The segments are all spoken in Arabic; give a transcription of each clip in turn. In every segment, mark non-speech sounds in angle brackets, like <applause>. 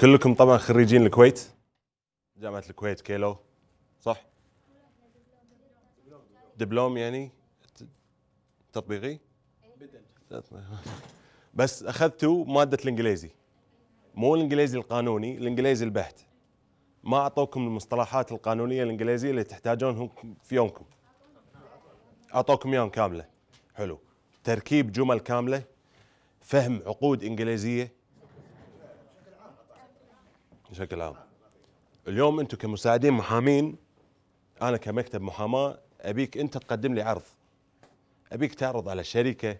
كلكم طبعا خريجين الكويت جامعه الكويت كيلو صح دبلوم يعني تطبيقي بس اخذتوا ماده الانجليزي مو الانجليزي القانوني الانجليزي البحت ما اعطوكم المصطلحات القانونيه الانجليزيه اللي تحتاجونهم في يومكم اعطوكم يوم كامله حلو تركيب جمل كامله فهم عقود انجليزيه بشكل عام اليوم انتم كمساعدين محامين انا كمكتب محاماه ابيك انت تقدم لي عرض ابيك تعرض على شركه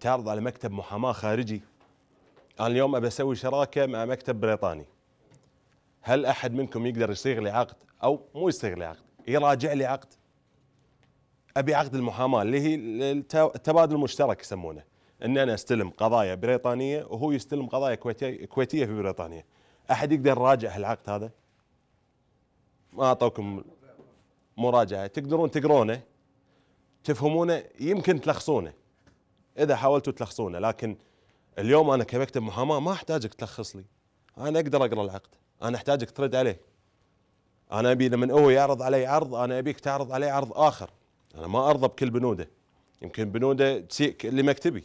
تعرض على مكتب محاماه خارجي انا اليوم ابى اسوي شراكه مع مكتب بريطاني هل احد منكم يقدر يصيغ لي عقد او مو يصيغ لي عقد يراجع لي عقد ابي عقد المحاماه اللي هي التبادل المشترك يسمونه ان انا استلم قضايا بريطانيه وهو يستلم قضايا كويتيه في بريطانيا احد يقدر يراجع العقد هذا؟ ما اعطوكم مراجعه تقدرون تقرونه تفهمونه يمكن تلخصونه اذا حاولتوا تلخصونه لكن اليوم انا كمكتب محاماه ما احتاجك تلخص لي انا اقدر اقرا العقد انا احتاجك ترد عليه انا ابي لما هو يعرض علي عرض انا ابيك تعرض علي عرض اخر انا ما ارضى بكل بنوده يمكن بنوده تسيء لمكتبي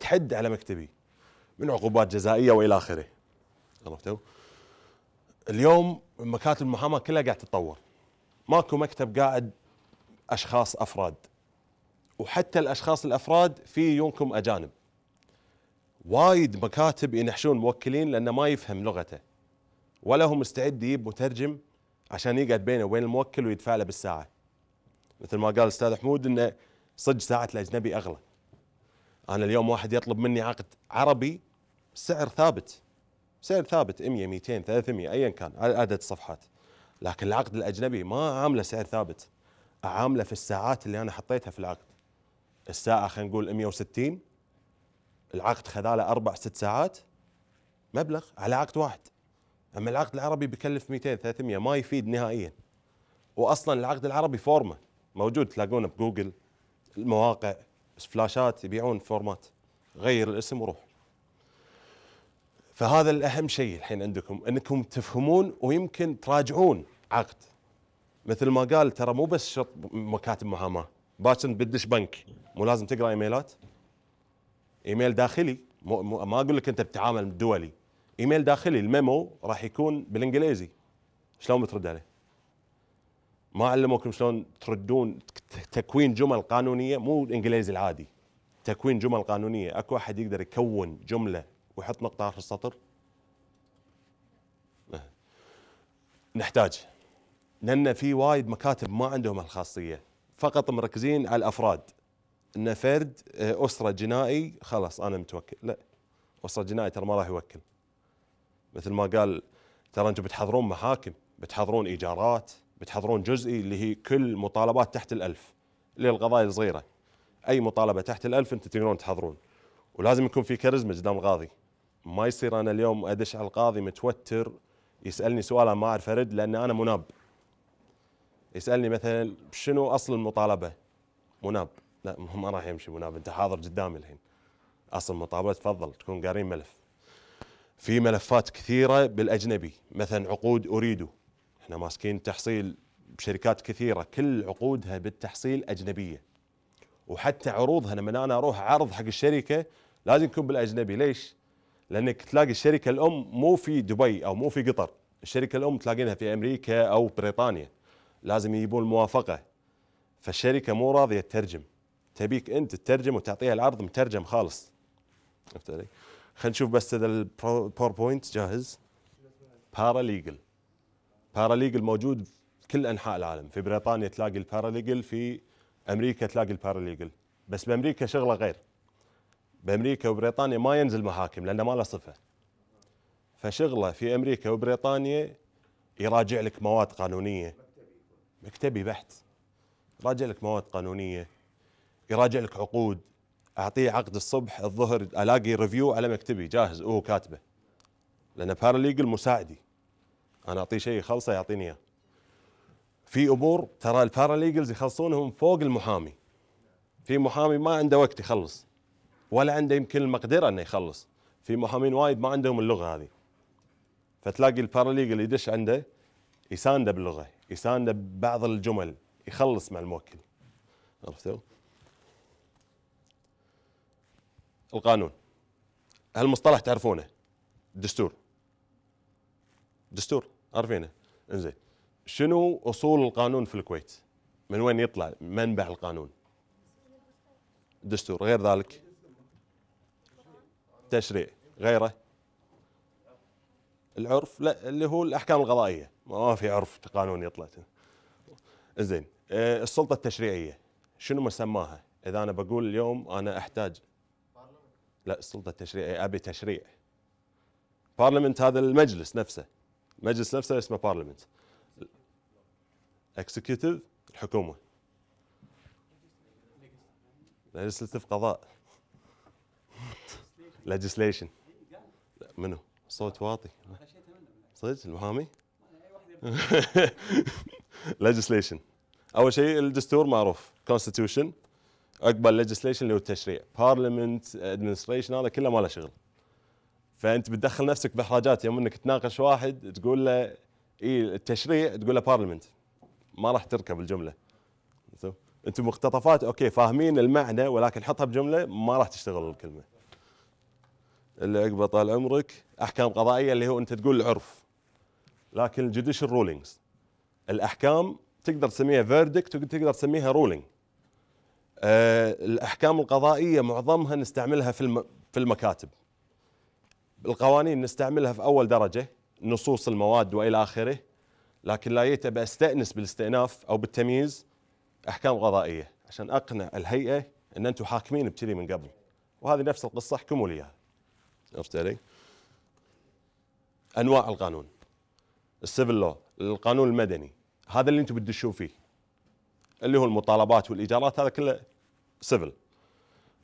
تحد على مكتبي من عقوبات جزائيه والى اخره عرفتوا؟ اليوم مكاتب المحاماه كلها قاعد تتطور ماكو مكتب قاعد اشخاص افراد وحتى الاشخاص الافراد في يونكم اجانب وايد مكاتب ينحشون موكلين لانه ما يفهم لغته ولا هو مستعد يجيب مترجم عشان يقعد بينه وبين الموكل ويدفع له بالساعه مثل ما قال الاستاذ حمود انه صدق ساعه الاجنبي اغلى انا اليوم واحد يطلب مني عقد عربي سعر ثابت سعر ثابت 100 200 300 ايا كان عدد الصفحات لكن العقد الاجنبي ما عامله سعر ثابت عامله في الساعات اللي انا حطيتها في العقد الساعه خلينا نقول 160 العقد خذاله اربع ست ساعات مبلغ على عقد واحد اما العقد العربي بيكلف 200 300 ما يفيد نهائيا واصلا العقد العربي فورمه موجود تلاقونه بجوجل المواقع فلاشات يبيعون فورمات غير الاسم وروح فهذا الاهم شيء الحين عندكم انكم تفهمون ويمكن تراجعون عقد مثل ما قال ترى مو بس شط مكاتب محاماه باكر بدش بنك مو لازم تقرا ايميلات ايميل داخلي مو مو ما اقول لك انت بتعامل دولي ايميل داخلي الميمو راح يكون بالانجليزي شلون بترد عليه ما علموكم شلون تردون تكوين جمل قانونيه مو الانجليزي العادي تكوين جمل قانونيه اكو احد يقدر يكون جمله ويحط نقطة آخر السطر إيه. نحتاج لأن في وايد مكاتب ما عندهم هالخاصية فقط مركزين على الأفراد أن فرد إيه، أسرة جنائي خلاص أنا متوكل لا أسرة جنائي ترى ما راح يوكل مثل ما قال ترى أنتم بتحضرون محاكم بتحضرون إيجارات بتحضرون جزئي اللي هي كل مطالبات تحت الألف اللي القضايا الصغيرة أي مطالبة تحت الألف أنت تقدرون تحضرون ولازم يكون في كاريزما قدام القاضي ما يصير انا اليوم ادش على القاضي متوتر يسالني سؤال ما اعرف ارد لان انا مناب يسالني مثلا شنو اصل المطالبه مناب لا ما راح يمشي مناب انت حاضر قدامي الحين اصل المطالبه تفضل تكون قارين ملف في ملفات كثيره بالاجنبي مثلا عقود اريدو احنا ماسكين تحصيل بشركات كثيره كل عقودها بالتحصيل اجنبيه وحتى عروضها لما انا اروح عرض حق الشركه لازم يكون بالاجنبي ليش؟ لانك تلاقي الشركه الام مو في دبي او مو في قطر الشركه الام تلاقينها في امريكا او بريطانيا لازم يجيبون الموافقه فالشركه مو راضيه تترجم تبيك انت تترجم وتعطيها العرض مترجم خالص فهمت علي؟ خلينا نشوف بس اذا الباوربوينت جاهز باراليجل باراليجل موجود في كل انحاء العالم في بريطانيا تلاقي الباراليجل في امريكا تلاقي الباراليجل بس بامريكا شغله غير بامريكا وبريطانيا ما ينزل محاكم لانه ما له صفه فشغله في امريكا وبريطانيا يراجع لك مواد قانونيه مكتبي بحت يراجع لك مواد قانونيه يراجع لك عقود اعطيه عقد الصبح الظهر الاقي ريفيو على مكتبي جاهز وهو كاتبه لان باراليجل مساعدي انا اعطيه شيء يخلصه يعطيني اياه في امور ترى الباراليجلز يخلصونهم فوق المحامي في محامي ما عنده وقت يخلص ولا عنده يمكن المقدره انه يخلص في محامين وايد ما عندهم اللغه هذه فتلاقي اللي يدش عنده يسانده باللغه يسانده ببعض الجمل يخلص مع الموكل عرفتوا القانون هالمصطلح تعرفونه دستور دستور عارفينه انزين شنو اصول القانون في الكويت من وين يطلع منبع القانون دستور غير ذلك تشريع غيره العرف لا اللي هو الاحكام القضائيه ما في عرف قانون يطلع زين آه، السلطه التشريعيه شنو مسماها اذا انا بقول اليوم انا احتاج لا السلطه التشريعيه ابي تشريع بارلمنت هذا المجلس نفسه المجلس نفسه اسمه بارلمنت اكسكيوتيف الحكومه ليجسلتيف قضاء ليجسليشن منو؟ صوت واطي صدق المحامي؟ ليجسليشن <laughs> اول شيء الدستور معروف كونستيتيوشن اقبل ليجسليشن اللي هو التشريع بارلمنت ادمنستريشن هذا كله ما له شغل فانت بتدخل نفسك باحراجات يوم انك تناقش واحد تقول له اي التشريع تقول له بارلمنت ما راح تركب الجمله انتم مقتطفات اوكي فاهمين المعنى ولكن حطها بجمله ما راح تشتغل الكلمه اللي عقبه طال عمرك احكام قضائيه اللي هو انت تقول العرف لكن الجوديشال رولينجز الاحكام تقدر تسميها فيردكت وتقدر تسميها رولينج أه الاحكام القضائيه معظمها نستعملها في الم... في المكاتب القوانين نستعملها في اول درجه نصوص المواد والى اخره لكن لا يتبع استانس بالاستئناف او بالتمييز احكام قضائيه عشان اقنع الهيئه ان انتم حاكمين بكذي من قبل وهذه نفس القصه احكموا لي اياها عرفت علي؟ انواع القانون السيفل لو القانون المدني هذا اللي انتم بتدشون فيه اللي هو المطالبات والايجارات هذا كله سيفل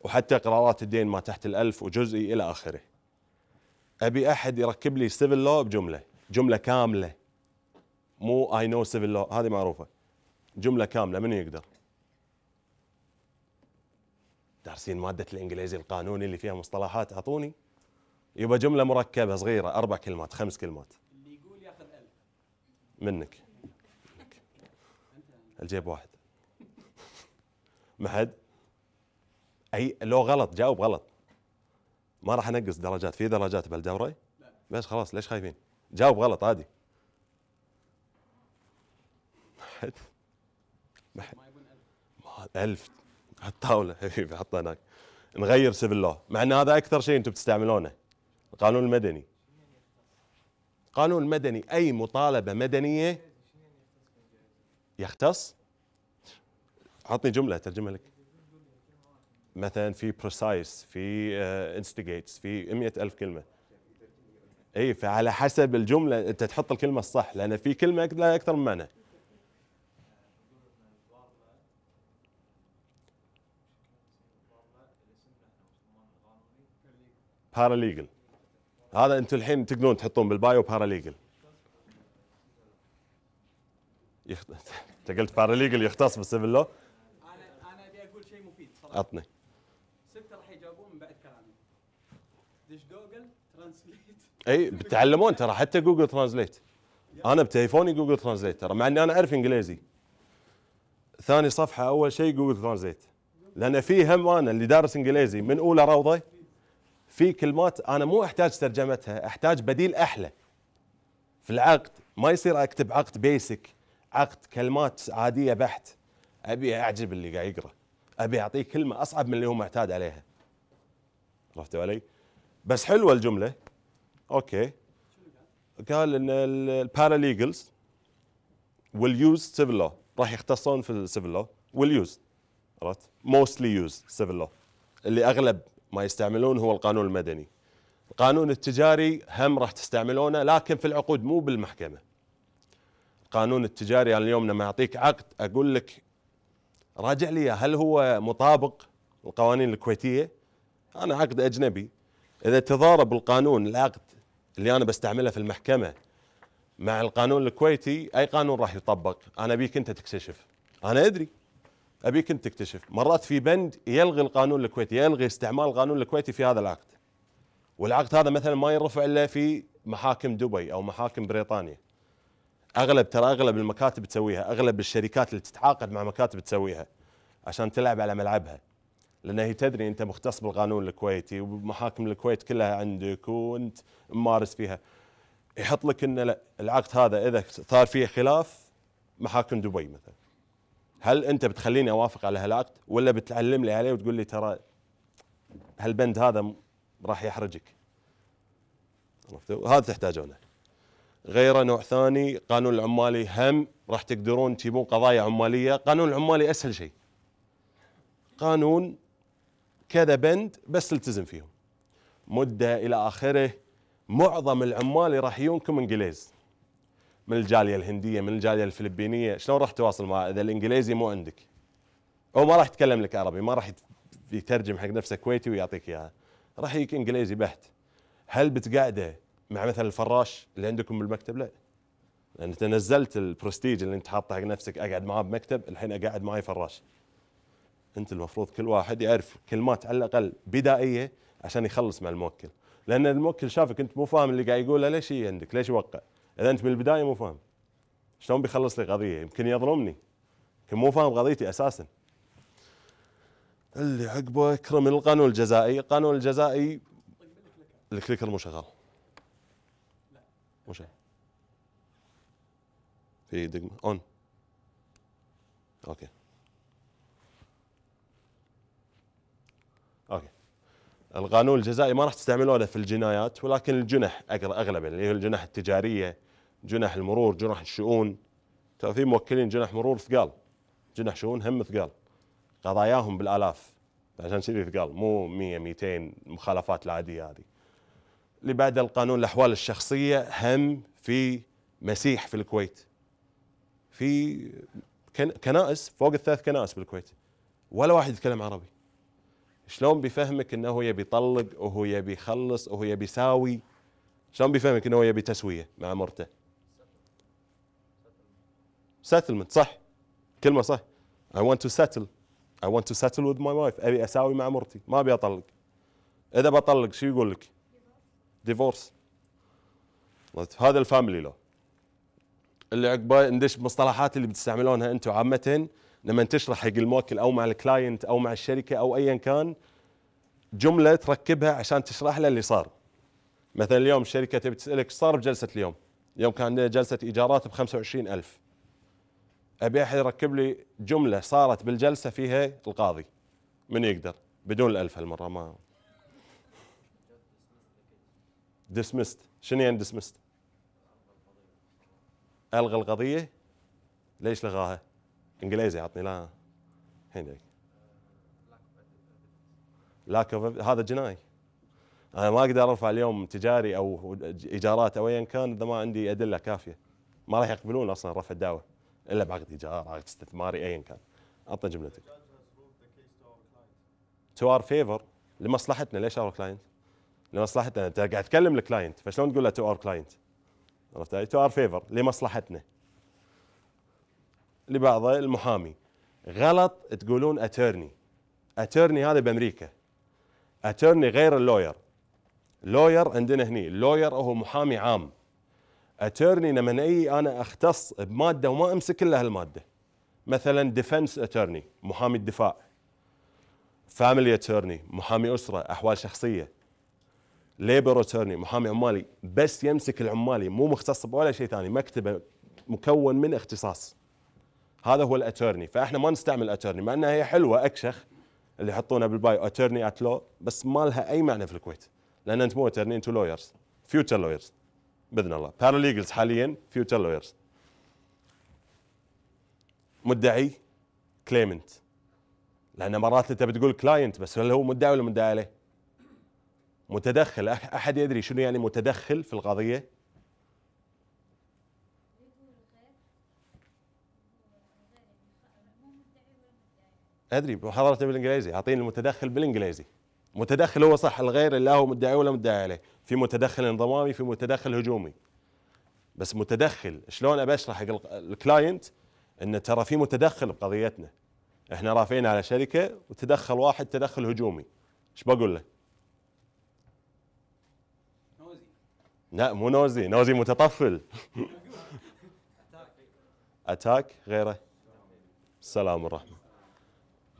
وحتى قرارات الدين ما تحت الألف وجزئي إلى آخره أبي أحد يركب لي سيفل لو بجملة جملة كاملة مو اي نو سيفل لو هذه معروفة جملة كاملة من يقدر دارسين مادة الإنجليزي القانوني اللي فيها مصطلحات أعطوني يبقى جملة مركبة صغيرة أربع كلمات خمس كلمات اللي يقول ياخذ ألف منك الجيب واحد ما حد أي لو غلط جاوب غلط ما راح أنقص درجات في درجات بالدورة بس خلاص ليش خايفين جاوب غلط عادي ما حد ما حد ألف على الطاولة <laughs> حبيبي حطها هناك نغير سيفل لو مع أن هذا أكثر شيء أنتم بتستعملونه القانون المدني قانون المدني أي مطالبة مدنية يختص عطني جملة ترجمها لك مثلا في بريسايس في انستيجيتس آه، في 100000 ألف كلمة اي فعلى حسب الجملة أنت تحط الكلمة الصح لأن في كلمة لها أكثر من معنى باراليجل هذا انتم الحين تقدرون تحطون بالبايو باراليجل <laughs> انت قلت باراليجل يختص بالسيفل لو انا انا ابي اقول شيء مفيد صراحه عطني سته راح يجاوبون من بعد كلامي دش جوجل ترانسليت اي بتعلمون ترى حتى جوجل ترانسليت انا بتليفوني جوجل ترانسليت ترى مع اني انا اعرف انجليزي ثاني صفحه اول شيء جوجل ترانسليت لان في هم انا اللي دارس انجليزي من اولى روضه في كلمات انا مو احتاج ترجمتها احتاج بديل احلى في العقد ما يصير اكتب عقد بيسك عقد كلمات عاديه بحت ابي اعجب اللي قاعد يقرا ابي اعطيه كلمه اصعب من اللي هو معتاد عليها عرفتوا علي بس حلوه الجمله اوكي قال ان الباراليجلز ويل يوز سيفل لو راح يختصون في السيفل لو ويل يوز عرفت موستلي يوز سيفل لو اللي اغلب ما يستعملون هو القانون المدني القانون التجاري هم راح تستعملونه لكن في العقود مو بالمحكمه القانون التجاري انا اليوم لما اعطيك عقد اقول لك راجع لي هل هو مطابق القوانين الكويتيه انا عقد اجنبي اذا تضارب القانون العقد اللي انا بستعمله في المحكمه مع القانون الكويتي اي قانون راح يطبق انا بيك انت تكتشف انا ادري ابيك انت تكتشف مرات في بند يلغي القانون الكويتي يلغي استعمال القانون الكويتي في هذا العقد والعقد هذا مثلا ما ينرفع الا في محاكم دبي او محاكم بريطانيا اغلب ترى اغلب المكاتب تسويها اغلب الشركات اللي تتعاقد مع مكاتب تسويها عشان تلعب على ملعبها لان هي تدري انت مختص بالقانون الكويتي ومحاكم الكويت كلها عندك وانت ممارس فيها يحط لك ان لا العقد هذا اذا صار فيه خلاف محاكم دبي مثلا هل انت بتخليني اوافق على هالعقد ولا بتعلم لي عليه وتقول لي ترى هالبند هذا راح يحرجك عرفتوا هذا تحتاجونه غيره نوع ثاني قانون العمالي هم راح تقدرون تجيبون قضايا عماليه قانون العمالي اسهل شيء قانون كذا بند بس التزم فيهم مده الى اخره معظم العمال راح يجونكم انجليز من الجاليه الهنديه من الجاليه الفلبينيه شلون راح تواصل مع اذا الانجليزي مو عندك هو ما راح يتكلم لك عربي ما راح يترجم حق نفسه كويتي ويعطيك اياها راح يجيك انجليزي بحت هل بتقعده مع مثلا الفراش اللي عندكم بالمكتب لا لان انت نزلت البرستيج اللي انت حاطه حق نفسك اقعد معاه بمكتب الحين اقعد معي فراش انت المفروض كل واحد يعرف كلمات على الاقل بدائيه عشان يخلص مع الموكل لان الموكل شافك انت مو فاهم اللي قاعد يقوله ليش هي عندك ليش يوقع اذا انت من البدايه مو فاهم شلون بيخلص لي قضيه يمكن يظلمني يمكن مو فاهم قضيتي اساسا اللي عقبه اكرم القانون الجزائي القانون الجزائي الكليكر مو شغال مو شغال في دقمه اون اوكي اوكي القانون الجزائي ما راح تستعملونه في الجنايات ولكن الجنح اغلب اللي هي الجنح التجاريه جناح المرور جناح الشؤون ترى في موكلين جناح مرور ثقال جناح شؤون هم ثقال قضاياهم بالالاف عشان كذي ثقال مو 100 200 مخالفات العاديه هذه اللي بعد القانون الاحوال الشخصيه هم في مسيح في الكويت في كنائس فوق الثلاث كنائس بالكويت ولا واحد يتكلم عربي شلون بيفهمك انه هو يبي يطلق وهو يبي يخلص وهو يبي يساوي شلون بيفهمك انه هو يبي تسويه مع مرته settlement صح كلمة صح I want to settle I want to settle with my wife أبي أساوي مع مرتي ما أبي أطلق إذا بطلق شو يقول لك ديفورس هذا الفاميلي لو اللي عقبه ندش بمصطلحات اللي بتستعملونها انتم عامه لما تشرح حق الموكل او مع الكلاينت او مع الشركه او ايا كان جمله تركبها عشان تشرح له اللي صار. مثلا اليوم الشركه تبي تسالك ايش صار بجلسه اليوم؟ اليوم كان عندنا جلسه ايجارات ب 25000 ابي احد يركب لي جمله صارت بالجلسه فيها القاضي من يقدر بدون الالف هالمره ما ديسمست شنو يعني ديسمست؟ الغى القضيه ليش لغاها؟ انجليزي عطني لا الحين لاك هذا جناي انا ما اقدر ارفع اليوم تجاري او ايجارات او ايا كان اذا ما عندي ادله كافيه ما راح يقبلون اصلا رفع الدعوه الا بعقد ايجار عقد استثماري ايا كان اعطنا جملتك تو ار فيفر لمصلحتنا ليش اور كلاينت؟ لمصلحتنا انت قاعد تكلم الكلاينت فشلون تقول له تو اور كلاينت؟ عرفت علي؟ تو ار فيفر لمصلحتنا لبعض المحامي غلط تقولون اترني اترني هذا بامريكا اترني غير اللوير لوير عندنا هني اللوير هو محامي عام اتورني لما اي انا اختص بماده وما امسك الا هالماده مثلا ديفنس اتورني محامي الدفاع فاميلي اتورني محامي اسره احوال شخصيه ليبر اتورني محامي عمالي بس يمسك العمالي مو مختص بولا شيء ثاني مكتبه مكون من اختصاص هذا هو الاتورني فاحنا ما نستعمل اتورني مع انها هي حلوه اكشخ اللي يحطونها بالباي اتورني ات لو بس ما لها اي معنى في الكويت لان انت مو اتورني انتو لويرز فيوتشر لويرز باذن الله باراليجلز حاليا فيوتشر لويرز مدعي كليمنت لان مرات انت بتقول كلاينت بس هل هو مدعي ولا مدعي عليه؟ متدخل احد يدري شنو يعني متدخل في القضيه؟ ادري محاضرته بالانجليزي اعطيني المتدخل بالانجليزي متدخل هو صح الغير اللي هو مدعي ولا مدعي عليه في متدخل انضمامي في متدخل هجومي بس متدخل شلون ابى اشرح حق الكلاينت انه ترى في متدخل بقضيتنا احنا رافعين على شركه وتدخل واحد تدخل هجومي ايش بقول له؟ نوزي لا مو نوزي نوزي متطفل <laughs> اتاك غيره السلام والرحمه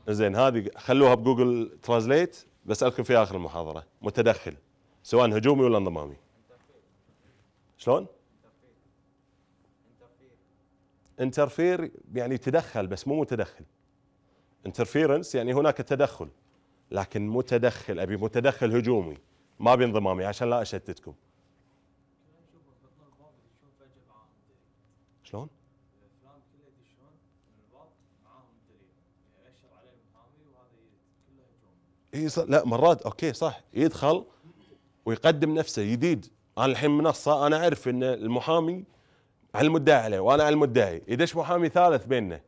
زين هذه خلوها بجوجل ترانزليت بسالكم في اخر المحاضره متدخل سواء هجومي ولا انضمامي شلون انترفير يعني تدخل بس مو متدخل انترفيرنس يعني هناك تدخل لكن متدخل ابي متدخل هجومي ما بانضمامي عشان لا اشتتكم شلون اي لا مرات اوكي صح يدخل ويقدم نفسه جديد انا الحين منصه انا اعرف ان المحامي على المدعي عليه وانا على المدعي يدش محامي ثالث بيننا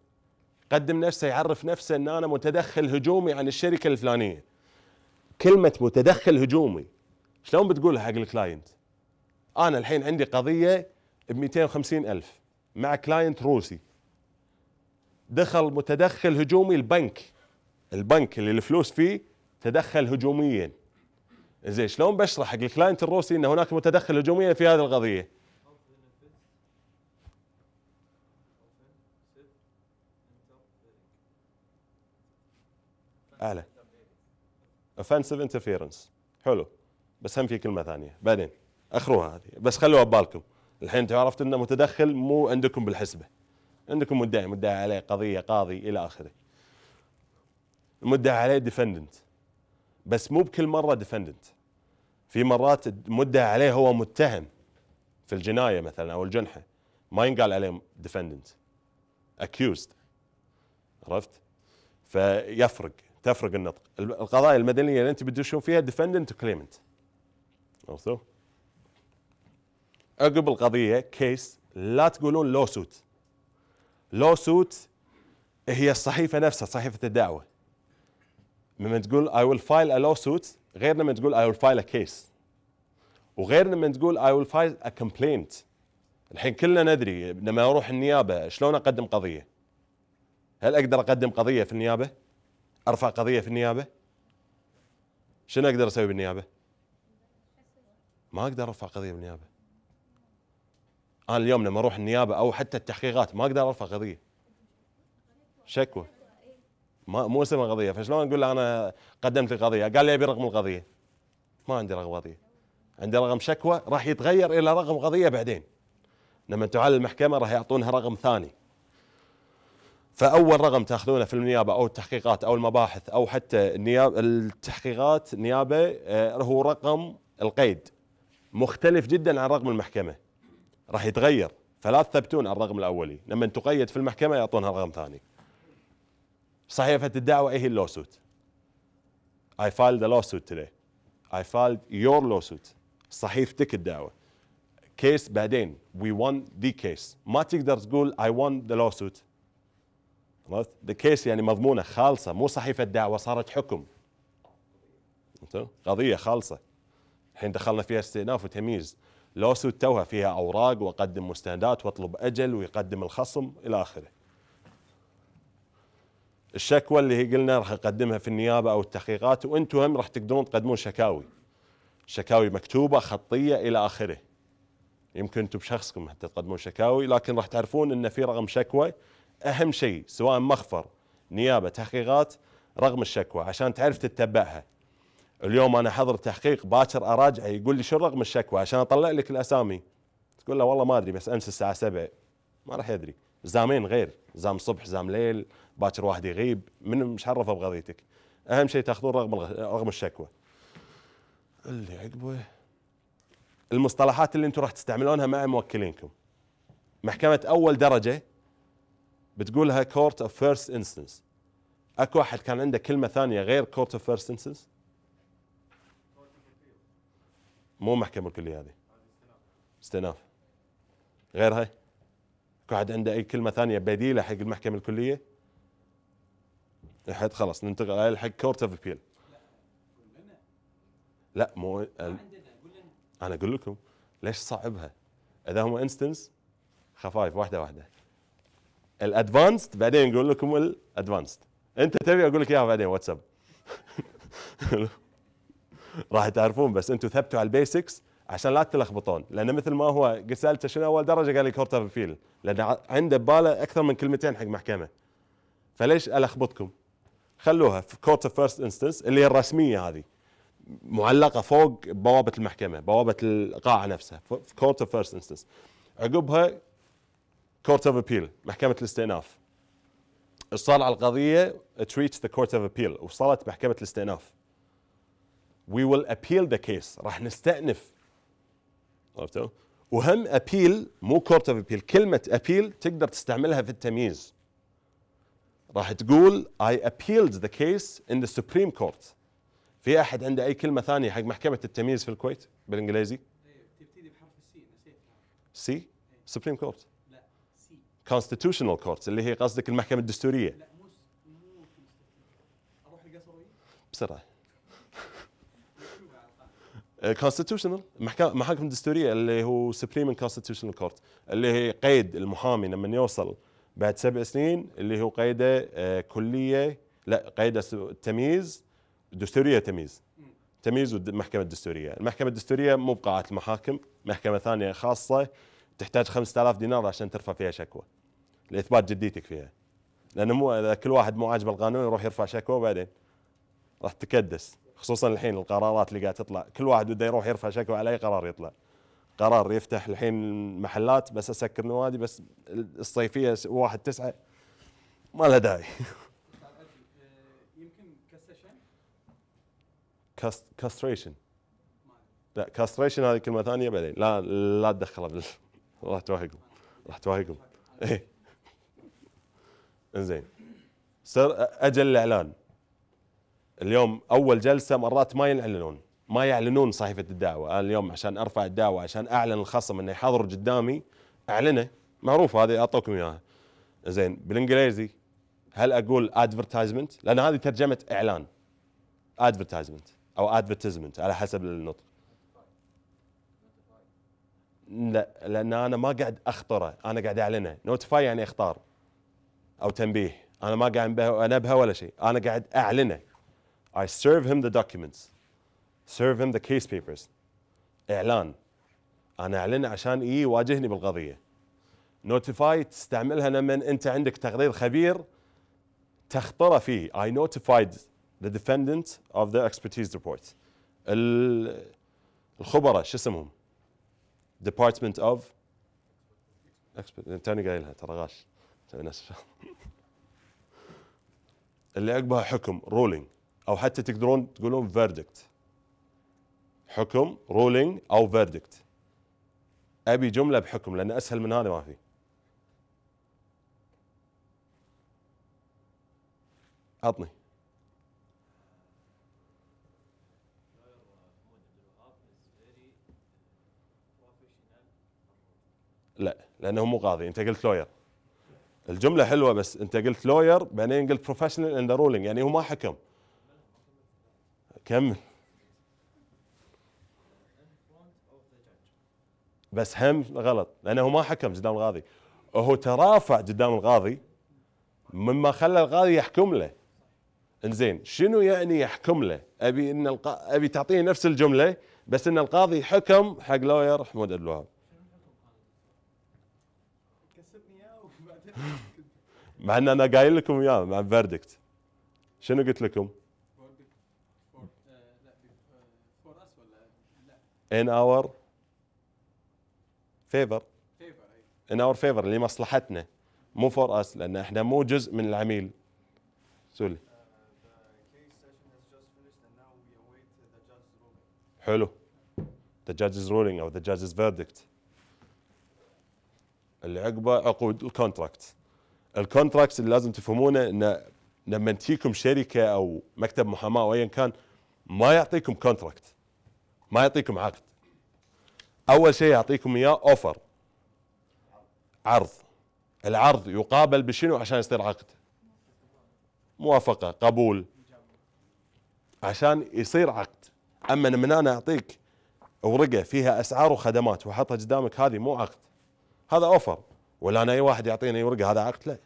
يقدم نفسه يعرف نفسه ان انا متدخل هجومي عن الشركه الفلانيه كلمه متدخل هجومي شلون بتقولها حق الكلاينت انا الحين عندي قضيه ب 250 الف مع كلاينت روسي دخل متدخل هجومي البنك البنك اللي الفلوس فيه تدخل هجوميا زين شلون بشرح حق الكلاينت الروسي ان هناك متدخل هجوميا في هذه القضيه اهلا اوفنسيف انترفيرنس حلو بس هم في كلمه ثانيه بعدين اخروها هذه بس خلوها ببالكم الحين انت عرفت انه متدخل مو عندكم بالحسبه عندكم مدعي مدعي عليه قضيه قاضي الى اخره المدعي عليه ديفندنت بس مو بكل مره ديفندنت في مرات مدة عليه هو متهم في الجنايه مثلا او الجنحه ما ينقال عليه ديفندنت اكيوزد عرفت فيفرق تفرق النطق القضايا المدنيه اللي انت بتدشون فيها ديفندنت وكليمنت عرفتوا عقب القضيه كيس لا تقولون لو سوت لو سوت هي الصحيفه نفسها صحيفه الدعوه لما تقول I will file a lawsuit غير لما تقول I will file a case وغير لما تقول I will file a complaint الحين كلنا ندري لما اروح النيابه شلون اقدم قضيه؟ هل اقدر اقدم قضيه في النيابه؟ ارفع قضيه في النيابه؟ شنو اقدر اسوي بالنيابه؟ ما اقدر ارفع قضيه بالنيابه. انا اليوم لما اروح النيابه او حتى التحقيقات ما اقدر ارفع قضيه. شكوى. ما مو اسم القضيه فشلون اقول له انا قدمت القضيه قال لي ابي رقم القضيه ما عندي رقم قضيه عندي رقم شكوى راح يتغير الى رقم قضيه بعدين لما تعال المحكمه راح يعطونها رقم ثاني فاول رقم تاخذونه في النيابه او التحقيقات او المباحث او حتى النياب التحقيقات نيابه آه، هو رقم القيد مختلف جدا عن رقم المحكمه راح يتغير فلا تثبتون الرقم الاولي لما تقيد في المحكمه يعطونها رقم ثاني صحيفة الدعوة إيه اللوسوت I filed the lawsuit today I filed your lawsuit صحيفتك الدعوة كيس بعدين we won the case ما تقدر تقول I won the lawsuit the case يعني مضمونة خالصة مو صحيفة دعوة صارت حكم قضية خالصة الحين دخلنا فيها استئناف وتمييز لوسوت توها فيها أوراق وقدم مستندات واطلب أجل ويقدم الخصم إلى آخره الشكوى اللي هي قلنا راح نقدمها في النيابه او التحقيقات وانتم هم راح تقدرون تقدمون شكاوي شكاوي مكتوبه خطيه الى اخره يمكن انتم بشخصكم حتى تقدمون شكاوي لكن راح تعرفون ان في رقم شكوى اهم شيء سواء مخفر نيابه تحقيقات رقم الشكوى عشان تعرف تتبعها اليوم انا حضر تحقيق باكر اراجعه يقول لي شو رقم الشكوى عشان اطلع لك الاسامي تقول له والله ما ادري بس امس الساعه 7 ما راح يدري زامين غير زام صبح زام ليل باكر واحد يغيب من عرفه بقضيتك اهم شيء تاخذون رقم رقم الشكوى اللي عقبه المصطلحات اللي انتم راح تستعملونها مع موكلينكم محكمه اول درجه بتقولها كورت اوف فيرست انستنس اكو احد كان عنده كلمه ثانيه غير كورت اوف فيرست انستنس مو محكمه الكليه هذه استئناف غير هاي اكو احد عنده اي كلمه ثانيه بديله حق المحكمه الكليه لحد خلاص ننتقل حق كورت اوف ابيل لا مو انا اقول لكم ليش صعبها؟ اذا هم انستنس خفايف واحده واحده الادفانسد بعدين نقول لكم الادفانسد انت تبي اقول لك اياها بعدين واتساب <laughs> راح تعرفون بس انتم ثبتوا على البيسكس عشان لا تلخبطون لان مثل ما هو سالته شنو اول درجه قال لي كورت اوف فيل لان عنده بباله اكثر من كلمتين حق محكمه فليش الخبطكم؟ خلوها في كورت اوف فيرست انستنس اللي هي الرسميه هذه معلقه فوق بوابه المحكمه بوابه القاعه نفسها في كورت اوف فيرست انستنس عقبها كورت اوف ابيل محكمه الاستئناف صار على القضيه تريت ذا كورت اوف ابيل وصلت محكمه الاستئناف وي ويل ابيل ذا كيس راح نستأنف عرفتوا؟ وهم ابيل مو كورت اوف ابيل كلمه ابيل تقدر تستعملها في التمييز راح تقول I appealed the case in the Supreme Court في احد عنده اي كلمه ثانيه حق محكمه التمييز في الكويت بالانجليزي؟ تبتدي بحرف السي سي؟ سبريم كورت لا سي كونستيتيوشنال كورت اللي هي قصدك المحكمه الدستوريه لا مو مو اروح بسرعه <laughs> كونستيتيوشنال محاكم الدستوريه اللي هو سبريم كونستيتيوشنال كورت اللي هي قيد المحامي لما يوصل بعد سبع سنين اللي هو قيده آه، كليه لا قيده تمييز دستوريه تمييز تمييز والمحكمه الدستوريه، المحكمه الدستوريه مو بقاعه المحاكم، محكمه ثانيه خاصه تحتاج 5000 دينار عشان ترفع فيها شكوى لاثبات جديتك فيها. لانه مو اذا كل واحد مو عاجبه القانون يروح يرفع شكوى وبعدين راح تكدس خصوصا الحين القرارات اللي قاعد تطلع كل واحد بده يروح يرفع شكوى على اي قرار يطلع. قرار يفتح الحين محلات بس اسكر نوادي بس الصيفيه واحد تسعه ما لها داعي يمكن كاستريشن لا كاستريشن هذه كلمه ثانيه بعدين لا لا تدخلها بال <laughs> راح توهقهم راح توهقهم <laughs> ايه انزين سر اجل الاعلان اليوم اول جلسه مرات ما ينعلنون ما يعلنون صحيفه الدعوه انا اليوم عشان ارفع الدعوه عشان اعلن الخصم انه يحضر قدامي اعلنه معروف هذه اعطوكم اياها زين بالانجليزي هل اقول advertisement لان هذه ترجمه اعلان advertisement او ادفرتيزمنت على حسب النطق لا لان انا ما قاعد اخطره انا قاعد اعلنه نوتيفاي يعني اختار او تنبيه انا ما قاعد انبهه ولا شيء انا قاعد اعلنه I serve him the documents serve him the case papers اعلان انا اعلن عشان إيه يواجهني بالقضيه notify تستعملها لما انت عندك تقرير خبير تخبره فيه I notified the defendant of the expertise report الخبراء شو اسمهم department of تاني قايلها ترى غاش اللي عقبها حكم رولينج او حتى تقدرون تقولون verdict حكم رولينج او فيردكت ابي جمله بحكم لان اسهل من هذا ما في عطني لا لانه مو قاضي انت قلت لوير الجمله حلوه بس انت قلت لوير بعدين قلت بروفيشنال ان ذا رولينج يعني هو ما حكم كمل بس هم غلط لانه ما حكم قدام القاضي هو ترافع قدام القاضي مما خلى القاضي يحكم له انزين شنو يعني يحكم له ابي ان الق... ابي تعطيني نفس الجمله بس ان القاضي حكم حق لوير حمود عبد الوهاب مع ان انا قايل لكم اياه مع فيردكت شنو قلت لكم؟ uh, ان uh, اور فيفر ان اور فيفر لمصلحتنا مو فور اس لان احنا مو جزء من العميل سولي uh, حلو the judge's ruling او the judge's verdict اللي عقبه عقود الكونتراكت الكونتراكت اللي لازم تفهمونه ان لما تجيكم شركه او مكتب محاماه او ايا كان ما يعطيكم كونتراكت ما يعطيكم عقد اول شيء اعطيكم اياه اوفر عرض العرض يقابل بشنو عشان يصير عقد موافقه قبول عشان يصير عقد اما من انا اعطيك ورقه فيها اسعار وخدمات واحطها قدامك هذه مو عقد هذا اوفر ولا انا اي واحد يعطيني ورقه هذا عقد لا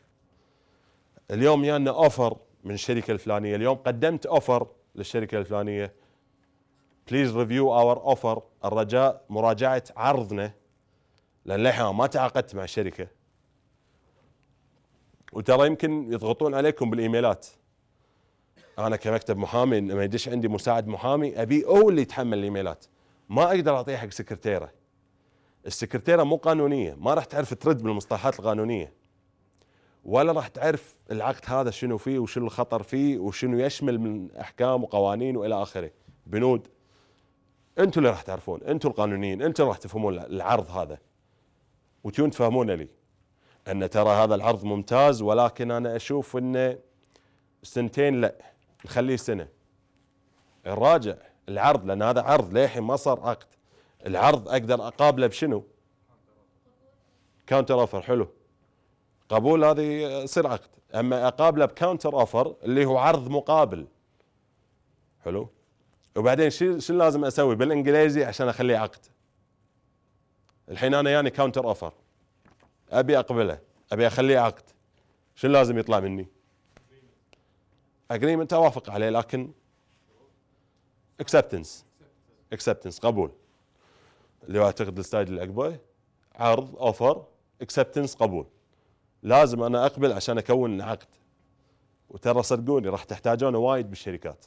اليوم يانا اوفر من الشركه الفلانيه اليوم قدمت اوفر للشركه الفلانيه بليز ريفيو اور اوفر الرجاء مراجعه عرضنا لان للحين ما تعاقدت مع الشركه وترى يمكن يضغطون عليكم بالايميلات انا كمكتب محامي لما يدش عندي مساعد محامي ابي هو اللي يتحمل الايميلات ما اقدر اعطيه حق سكرتيره السكرتيره مو قانونيه ما راح تعرف ترد بالمصطلحات القانونيه ولا راح تعرف العقد هذا شنو فيه وشنو الخطر فيه وشنو يشمل من احكام وقوانين والى اخره بنود انتوا اللي راح تعرفون انتوا القانونيين انتوا راح تفهمون العرض هذا وتجون تفهمون لي ان ترى هذا العرض ممتاز ولكن انا اشوف انه سنتين لا نخليه سنه نراجع العرض لان هذا عرض للحين ما صار عقد العرض اقدر اقابله بشنو؟ كاونتر اوفر حلو قبول هذه يصير عقد اما اقابله بكاونتر اوفر اللي هو عرض مقابل حلو وبعدين شو شو لازم اسوي بالانجليزي عشان اخليه عقد الحين انا يعني كاونتر اوفر ابي اقبله ابي اخليه عقد شو لازم يطلع مني اجريمنت اوافق عليه لكن اكسبتنس اكسبتنس قبول اللي هو اعتقد الستايل اللي عقبه عرض اوفر اكسبتنس قبول لازم انا اقبل عشان اكون عقد وترى صدقوني راح تحتاجونه وايد بالشركات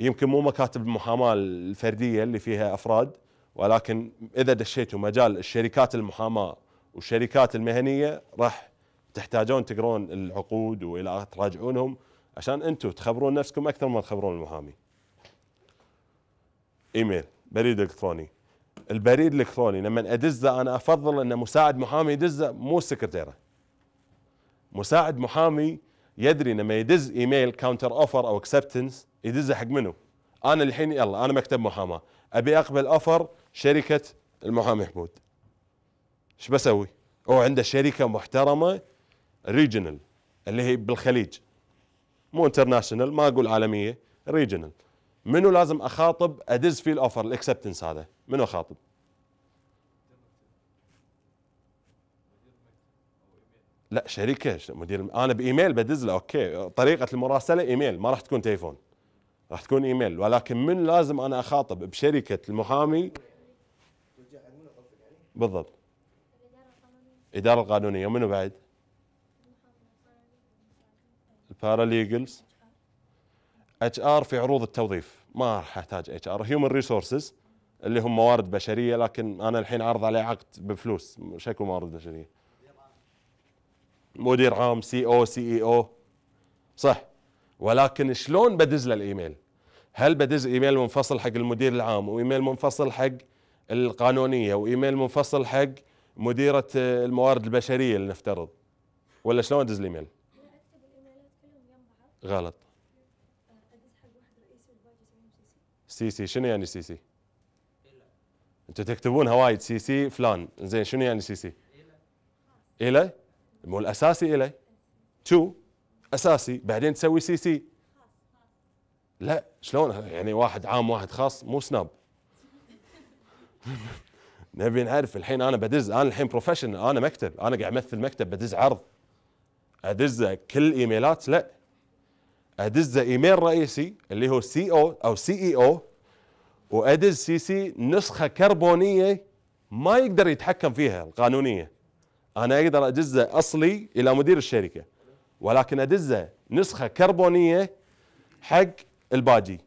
يمكن مو مكاتب المحاماه الفرديه اللي فيها افراد ولكن اذا دشيتوا مجال الشركات المحاماه والشركات المهنيه راح تحتاجون تقرون العقود والى تراجعونهم عشان انتم تخبرون نفسكم اكثر ما تخبرون المحامي. ايميل بريد الكتروني البريد الالكتروني لما ادزه انا افضل ان مساعد محامي يدزه مو السكرتيره. مساعد محامي يدري لما يدز ايميل كاونتر اوفر او اكسبتنس يدز حق منو؟ انا الحين يلا انا مكتب محاماه ابي اقبل اوفر شركه المحامي حمود ايش بسوي؟ هو عنده شركه محترمه ريجنال اللي هي بالخليج مو انترناشونال ما اقول عالميه ريجنال منو لازم اخاطب ادز فيه الاوفر الاكسبتنس هذا منو اخاطب؟ لا شركه مدير انا بايميل بدز له اوكي طريقه المراسله ايميل ما راح تكون تليفون راح تكون ايميل ولكن من لازم انا اخاطب بشركه المحامي بالضبط الاداره القانونيه منو بعد؟ الباراليجلز اتش ار في عروض التوظيف ما راح احتاج اتش ار هيومن ريسورسز اللي هم موارد بشريه لكن انا الحين عرض عليه عقد بفلوس شكو موارد بشريه مدير عام سي او سي اي او صح ولكن شلون بدز له الايميل هل بدز ايميل منفصل حق المدير العام وايميل منفصل حق القانونيه وايميل منفصل حق مديره الموارد البشريه لنفترض ولا شلون ادز الايميل غلط سي سي شنو يعني سي سي انتم تكتبونها وايد سي سي فلان زين شنو يعني سي سي الى مو الاساسي الى تو اساسي بعدين تسوي سي سي لا شلون يعني واحد عام واحد خاص مو سناب <laughs> نبي نعرف الحين انا بدز انا الحين بروفيشنال انا مكتب انا قاعد امثل مكتب بدز عرض ادزه كل ايميلات لا ادزه ايميل رئيسي اللي هو سي او او سي اي او وادز سي سي نسخه كربونيه ما يقدر يتحكم فيها القانونيه انا اقدر ادزه اصلي الى مدير الشركه ولكن ادزه نسخه كربونيه حق الباجي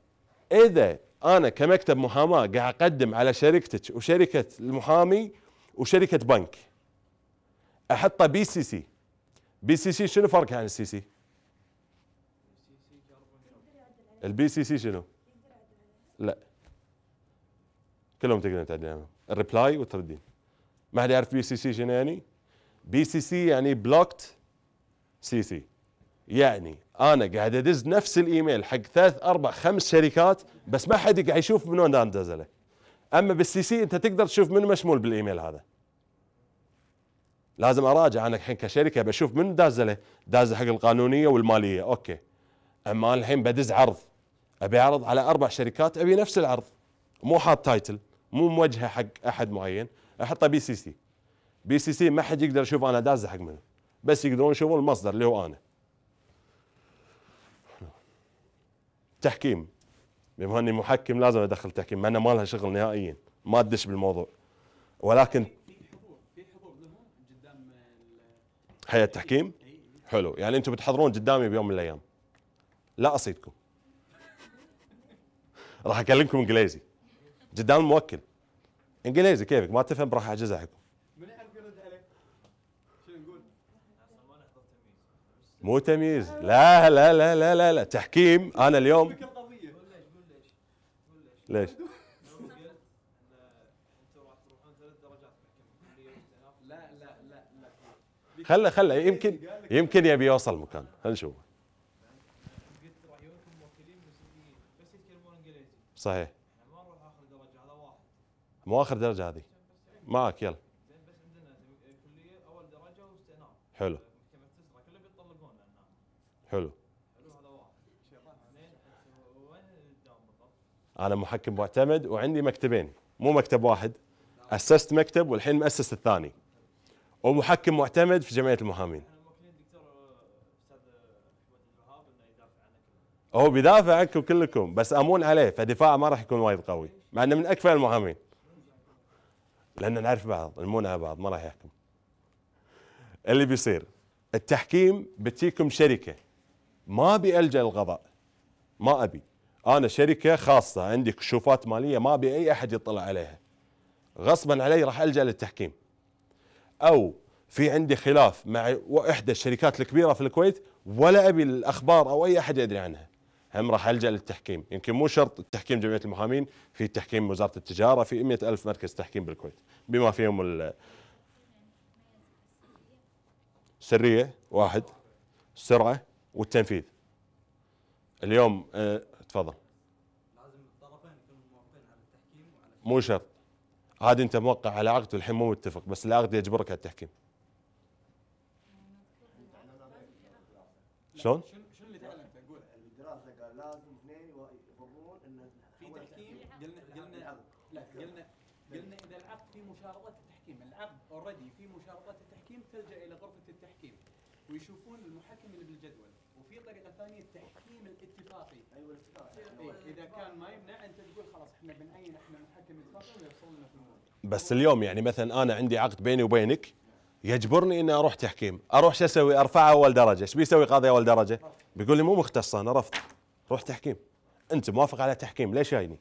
اذا انا كمكتب محاماه قاعد اقدم على شركتك وشركه المحامي وشركه بنك احطه بي سي سي بي سي سي شنو فرقها عن السي سي؟ البي سي سي شنو؟ لا كلهم تقدرون تعدلهم الريبلاي والتردين ما حد يعرف بي سي سي شنو يعني؟ بي سي سي يعني بلوكت سي سي يعني انا قاعد ادز نفس الايميل حق ثلاث اربع خمس شركات بس ما حد قاعد يشوف من وين انا دزله اما بالسي سي انت تقدر تشوف من مشمول بالايميل هذا لازم اراجع انا الحين كشركه بشوف من دازله دازه حق القانونيه والماليه اوكي اما انا الحين بدز عرض ابي عرض على اربع شركات ابي نفس العرض مو حاط تايتل مو موجهه حق احد معين احطه بي سي سي بي سي سي ما حد يقدر يشوف انا دازه حق منه بس يقدرون يشوفون المصدر اللي هو انا تحكيم بما اني محكم لازم ادخل تحكيم مع انه ما لها شغل نهائيا ما تدش بالموضوع ولكن هيئه التحكيم حلو يعني انتم بتحضرون قدامي بيوم من الايام لا اصيدكم راح اكلمكم انجليزي قدام الموكل انجليزي كيفك ما تفهم راح احجزها حكم مو تمييز لا لا لا لا لا, لا. تحكيم انا اليوم ليش؟ <laughs> خله خله يمكن يمكن يبي يوصل مكان خلينا نشوف صحيح مو اخر درجه هذه معك يلا حلو حلو انا محكم معتمد وعندي مكتبين مو مكتب واحد اسست مكتب والحين مؤسس الثاني ومحكم معتمد في جمعيه المحامين هو بيدافع عنكم كلكم بس امون عليه فدفاعه ما راح يكون وايد قوي مع انه من اكفى المحامين لان نعرف بعض نمون على بعض ما راح يحكم اللي بيصير التحكيم بتجيكم شركه ما ابي الجا للقضاء ما ابي انا شركه خاصه عندي كشوفات ماليه ما ابي اي احد يطلع عليها غصبا علي راح الجا للتحكيم او في عندي خلاف مع احدى الشركات الكبيره في الكويت ولا ابي الاخبار او اي احد يدري عنها هم راح الجا للتحكيم يمكن مو شرط التحكيم جمعيه المحامين في تحكيم وزاره التجاره في 100 الف مركز تحكيم بالكويت بما فيهم السريه واحد السرعه والتنفيذ اليوم اه تفضل لازم الطرفين يكونوا موافقين على التحكيم وعلى مو شرط هذه انت موقع على عقد والحين مو متفق بس العقد يجبرك على التحكيم شلون؟ شنو اللي تعلمت اقول الدراسه قال لازم اثنين يقررون انه في تحكيم قلنا قلنا لا قلنا قلنا اذا العقد في مشاركه التحكيم، العقد اوريدي في مشاركه التحكيم تلجا الى غرفه التحكيم ويشوفون المحكم اللي بالجدول. وفي طريقه ثانيه الاتفاقي ايوه الاتفاقي يعني اذا كان ما يمنع انت تقول خلاص احنا بنعين احنا نحكم في الموضوع بس اليوم يعني مثلا انا عندي عقد بيني وبينك يجبرني اني اروح تحكيم، اروح شو اسوي؟ ارفعه اول درجه، ايش بيسوي قاضي اول درجه؟ بيقول لي مو مختص انا رفض، روح تحكيم. انت موافق على تحكيم، ليش جايني؟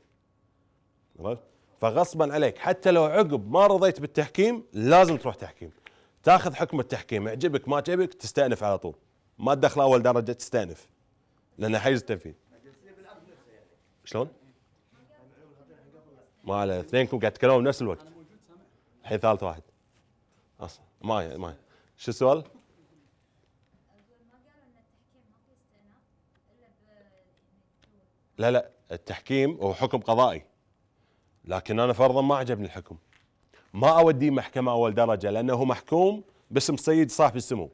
فغصبا عليك حتى لو عقب ما رضيت بالتحكيم لازم تروح تحكيم. تاخذ حكم التحكيم، اعجبك ما تعجبك تستأنف على طول. ما تدخله اول درجه تستانف لان حيز التنفيذ شلون؟ ما على اثنينكم قاعد تتكلمون بنفس الوقت الحين ثالث واحد اصلا ما ما شو السؤال؟ لا لا التحكيم هو حكم قضائي لكن انا فرضا ما عجبني الحكم ما اوديه محكمه اول درجه لانه محكوم باسم سيد صاحب السمو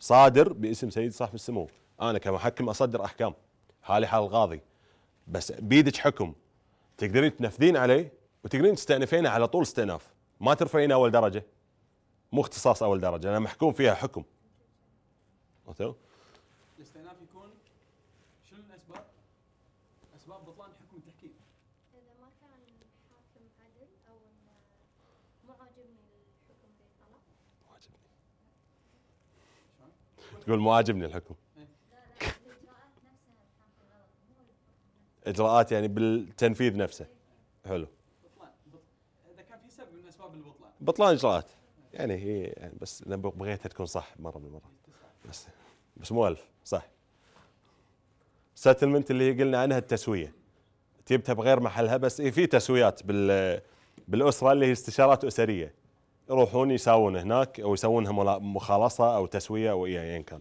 صادر باسم سيد صاحب السمو انا كمحكم اصدر احكام حالي حال القاضي بس بيدك حكم تقدرين تنفذين عليه وتقدرين تستأنفينه على طول استئناف ما ترفعين اول درجه مو اختصاص اول درجه انا محكوم فيها حكم تقول مو عاجبني الحكم اجراءات يعني بالتنفيذ نفسه حلو اذا كان في سبب من اسباب البطلان بطلان اجراءات يعني هي يعني بس بغيتها تكون صح مره من المرات بس بس مو ألف صح ستلمنت اللي قلنا عنها التسويه جبتها بغير محلها بس إيه، في تسويات بال بالاسره اللي هي استشارات اسريه يروحون يساوون هناك او يسوونها مخالصه او تسويه او ايا كان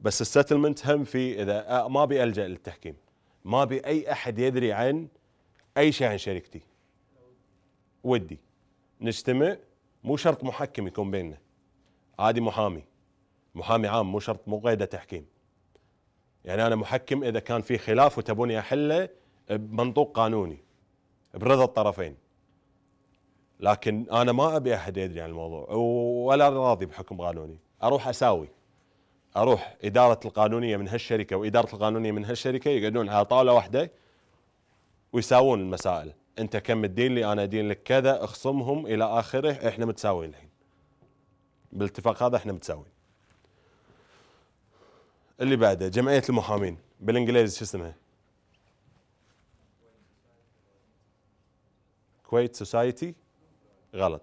بس السيتلمنت هم في اذا آه، ما ابي الجا للتحكيم ما ابي اي احد يدري عن اي شيء عن شركتي ودي نجتمع مو شرط محكم يكون بيننا عادي محامي محامي عام مو شرط مو قيده تحكيم يعني انا محكم اذا كان في خلاف وتبوني احله بمنطوق قانوني برضا الطرفين لكن انا ما ابي احد يدري عن الموضوع ولا راضي بحكم قانوني اروح اساوي اروح اداره القانونيه من هالشركه واداره القانونيه من هالشركه يقعدون على طاوله واحده ويساوون المسائل انت كم تدين لي انا ادين لك كذا اخصمهم الى اخره احنا متساويين الحين بالاتفاق هذا احنا متساويين اللي بعده جمعيه المحامين بالانجليزي شو اسمها كويت سوسايتي غلط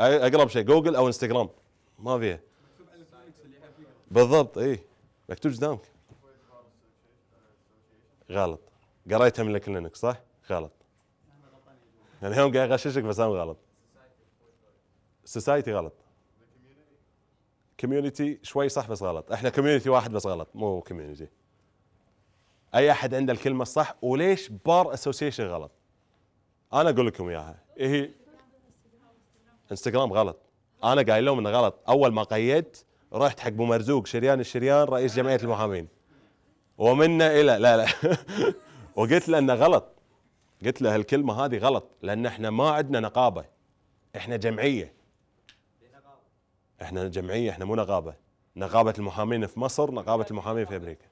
اقرب شيء جوجل او انستغرام ما فيها بالضبط اي مكتوب قدامك غلط قريتها من الكلينك صح؟ غلط يعني اليوم قاعد اغششك بس انا غلط سوسايتي غلط كوميونتي شوي صح بس غلط احنا كوميونتي واحد بس غلط مو كوميونتي اي احد عنده الكلمه الصح وليش بار اسوسيشن غلط انا اقول لكم اياها إيه هي انستغرام غلط انا قايل لهم انه غلط اول ما قيدت رحت حق ابو مرزوق شريان الشريان رئيس جمعيه المحامين ومنا الى لا لا <laughs> وقلت له انه غلط قلت له هالكلمه هذه غلط لان احنا ما عندنا نقابه احنا جمعيه احنا جمعيه احنا مو نقابه نقابه المحامين في مصر نقابه المحامين في امريكا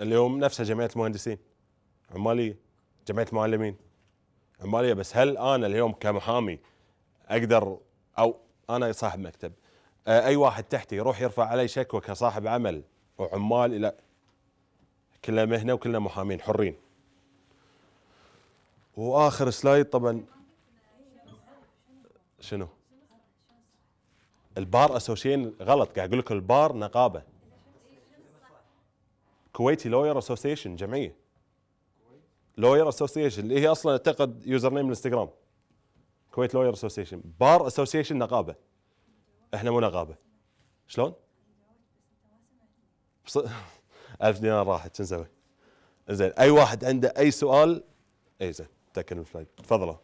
اليوم نفسها جمعيه المهندسين عماليه جمعيه المعلمين عماليه بس هل انا اليوم كمحامي اقدر او انا صاحب مكتب آه، اي واحد تحتي يروح يرفع علي شكوى كصاحب عمل وعمال الى كلها مهنه وكلنا محامين حرين واخر سلايد طبعا شنو البار اسوشيشن غلط قاعد اقول لكم البار نقابه كويتي لوير اسوسيشن جمعيه لوير اسوسيشن اللي هي اصلا اعتقد يوزر نيم الانستغرام كويت لوير اسوسيشن بار اسوسيشن نقابه احنا مو نقابه شلون؟ 1000 <laughs> ألف دينار راحت شو نسوي؟ زين اي واحد عنده اي سؤال اي زين تكن الفلايت تفضلوا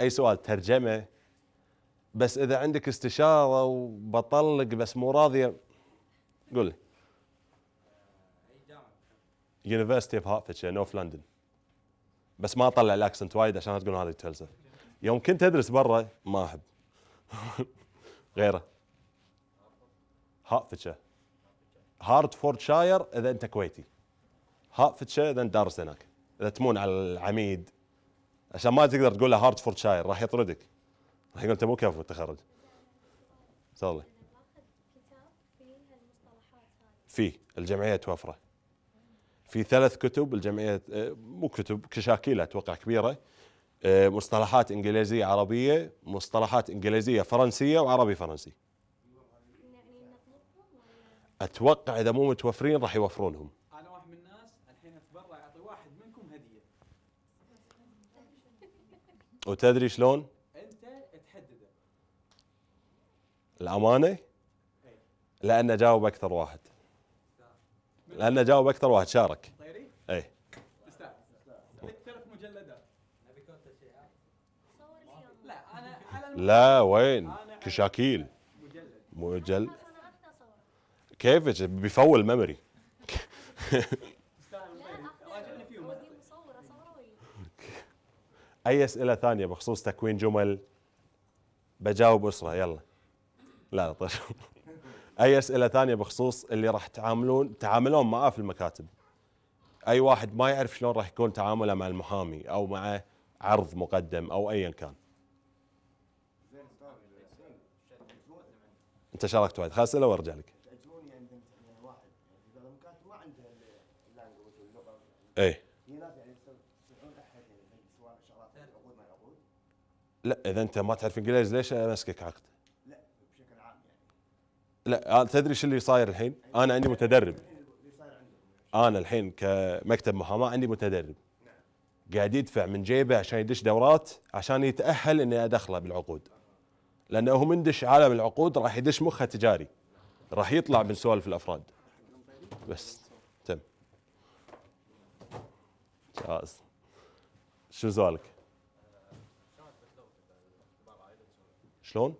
اي سؤال ترجمه بس اذا عندك استشاره وبطلق بس مو راضيه قول لي يونيفرستي اوف هارتفيردشير نورث لندن بس ما اطلع الاكسنت وايد عشان تقولون هذه تلسف يوم كنت ادرس برا ما احب <laughs> غيره هارتفورد شاير اذا انت كويتي هارتفيردشير اذا انت دارس هناك اذا تمون على العميد عشان ما تقدر تقول له شاير راح يطردك راح يقول انت مو كفو تخرج ان في فيه الجمعيه توفره في ثلاث كتب الجمعيه مو كتب كشاكيل اتوقع كبيره مصطلحات انجليزيه عربيه مصطلحات انجليزيه فرنسيه وعربي فرنسي اتوقع اذا مو متوفرين راح يوفرونهم انا واحد من الناس الحين اتبرع اعطي واحد منكم هديه وتدري شلون؟ انت تحدده الامانه؟ إيه. لان جاوب اكثر واحد لانه جاوب اكثر واحد شارك طيري؟ ايه تستاهل ثلاث مجلدات لا انا على لا وين كشاكيل مجلد مجلد كيفك بيفول ميموري اي اسئله ثانيه بخصوص تكوين جمل بجاوب اسره يلا لا طيب اي اسئله ثانيه بخصوص اللي راح تعاملون تعاملون معاه في المكاتب اي واحد ما يعرف شلون راح يكون تعامله مع المحامي او مع عرض مقدم او ايا كان انت شاركت وايد خلاص لو ارجع لك ايه لا اذا انت ما تعرف انجليزي ليش امسكك عقد؟ لا آه، تدري شو اللي صاير الحين؟ انا عندي متدرب انا الحين كمكتب محاماه عندي متدرب قاعد يدفع من جيبه عشان يدش دورات عشان يتاهل اني ادخله بالعقود لانه هو من دش عالم العقود راح يدش مخه تجاري راح يطلع من سوالف الافراد بس تم جاهز شو سؤالك؟ شلون؟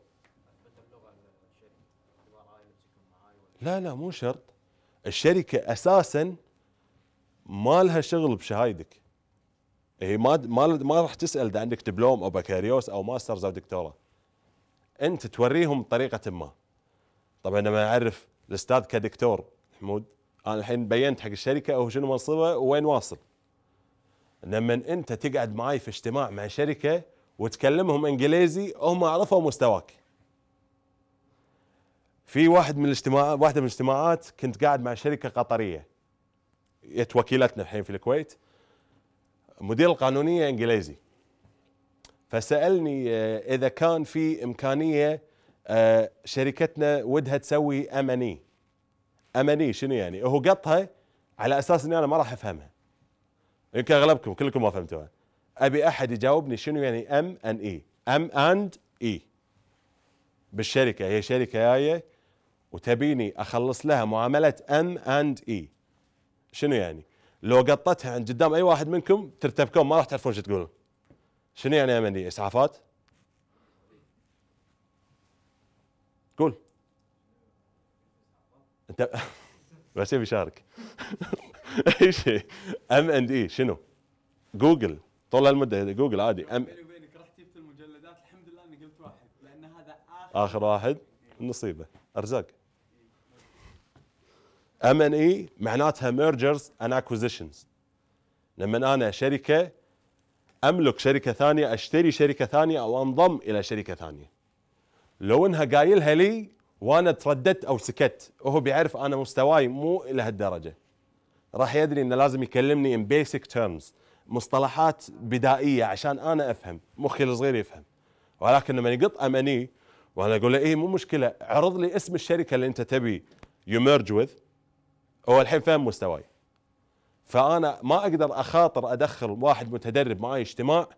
لا لا مو شرط الشركه اساسا ما لها شغل بشهايدك هي ما ما ما راح تسال اذا عندك دبلوم او بكالوريوس او ماسترز او دكتوراه انت توريهم بطريقه ما طبعا لما اعرف الاستاذ كدكتور محمود انا الحين بينت حق الشركه او شنو منصبه ووين واصل لما انت تقعد معي في اجتماع مع شركه وتكلمهم انجليزي هم عرفوا مستواك في واحد من الاجتماع واحده من الاجتماعات كنت قاعد مع شركه قطريه يت وكيلتنا الحين في الكويت مدير القانونيه انجليزي فسالني آه، اذا كان في امكانيه آه، شركتنا ودها تسوي امني امني e. e شنو يعني هو قطها على اساس اني انا ما راح افهمها يمكن اغلبكم كلكم ما فهمتوها ابي احد يجاوبني شنو يعني ام ان اي ام اند اي بالشركه هي شركه جايه وتبيني اخلص لها معامله ام اند اي شنو يعني؟ لو قطتها عند قدام اي واحد منكم ترتبكون ما راح تعرفون شو تقولون شنو يعني ام اند اي؟ اسعافات؟ قول انت <laughs> بس يبي يشارك <laughs> اي شيء ام اند اي شنو؟ جوجل طول هالمده جوجل عادي ام بيني وبينك رحت جبت المجلدات الحمد لله اني قلت واحد لان هذا اخر اخر واحد نصيبه ارزاق ام ان اي معناتها ميرجرز اند اكوزيشنز لما انا شركه املك شركه ثانيه اشتري شركه ثانيه او انضم الى شركه ثانيه لو انها قايلها لي وانا ترددت او سكت وهو بيعرف انا مستواي مو الى هالدرجه راح يدري انه لازم يكلمني ان بيسك تيرمز مصطلحات بدائيه عشان انا افهم مخي الصغير يفهم ولكن لما يقط امني e، وانا اقول له ايه مو مشكله عرض لي اسم الشركه اللي انت تبي يمرج وذ هو الحين فهم مستواي فانا ما اقدر اخاطر ادخل واحد متدرب معي اجتماع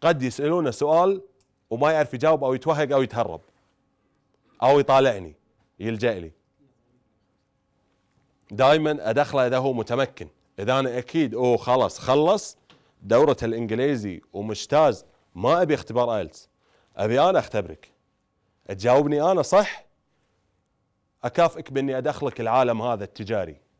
قد يسالونه سؤال وما يعرف يجاوب او يتوهق او يتهرب او يطالعني يلجا لي دائما ادخله اذا هو متمكن اذا انا اكيد اوه خلاص خلص دوره الانجليزي ومجتاز ما ابي اختبار ايلتس ابي انا اختبرك تجاوبني انا صح اكافئك باني ادخلك العالم هذا التجاري